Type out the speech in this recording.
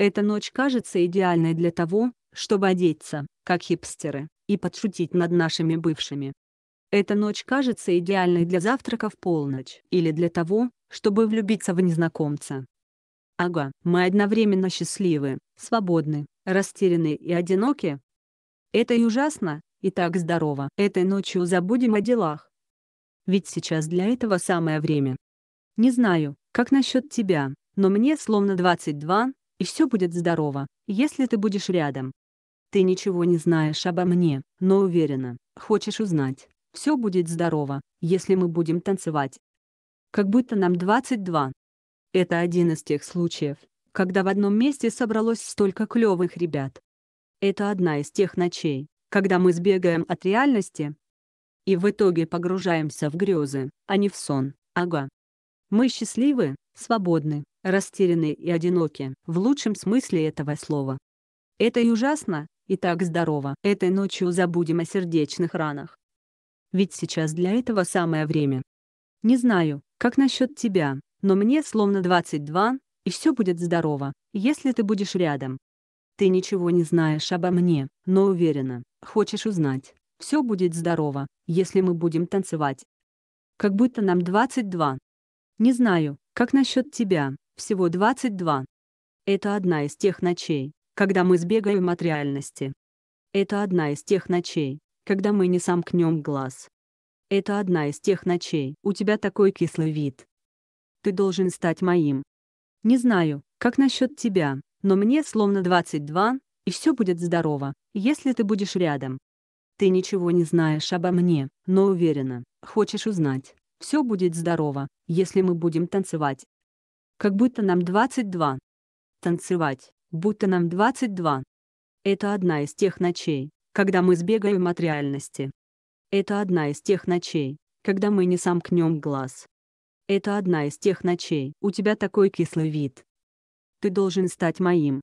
Эта ночь кажется идеальной для того, чтобы одеться, как хипстеры, и подшутить над нашими бывшими. Эта ночь кажется идеальной для завтрака в полночь или для того, чтобы влюбиться в незнакомца. Ага, мы одновременно счастливы, свободны, растеряны и одиноки. Это и ужасно, и так здорово. Этой ночью забудем о делах. Ведь сейчас для этого самое время. Не знаю, как насчет тебя, но мне словно 22, и все будет здорово, если ты будешь рядом. Ты ничего не знаешь обо мне, но уверена, хочешь узнать, все будет здорово, если мы будем танцевать. Как будто нам 22. Это один из тех случаев, когда в одном месте собралось столько клевых ребят. Это одна из тех ночей, когда мы сбегаем от реальности и в итоге погружаемся в грезы, а не в сон, ага. Мы счастливы, свободны, Растерянные и одиноки, в лучшем смысле этого слова. Это и ужасно, и так здорово. Этой ночью забудем о сердечных ранах. Ведь сейчас для этого самое время. Не знаю, как насчет тебя, но мне словно 22, и все будет здорово, если ты будешь рядом. Ты ничего не знаешь обо мне, но уверена, хочешь узнать, все будет здорово, если мы будем танцевать. Как будто нам 22. Не знаю, как насчет тебя, всего 22. Это одна из тех ночей, когда мы сбегаем от реальности. Это одна из тех ночей, когда мы не сомкнем глаз. Это одна из тех ночей, у тебя такой кислый вид. Ты должен стать моим. Не знаю, как насчет тебя, но мне словно 22, и все будет здорово, если ты будешь рядом. Ты ничего не знаешь обо мне, но уверена, хочешь узнать, все будет здорово, если мы будем танцевать. Как будто нам 22. Танцевать, будто нам 22. Это одна из тех ночей, когда мы сбегаем от реальности. Это одна из тех ночей, когда мы не сомкнем глаз. Это одна из тех ночей, у тебя такой кислый вид. Ты должен стать моим,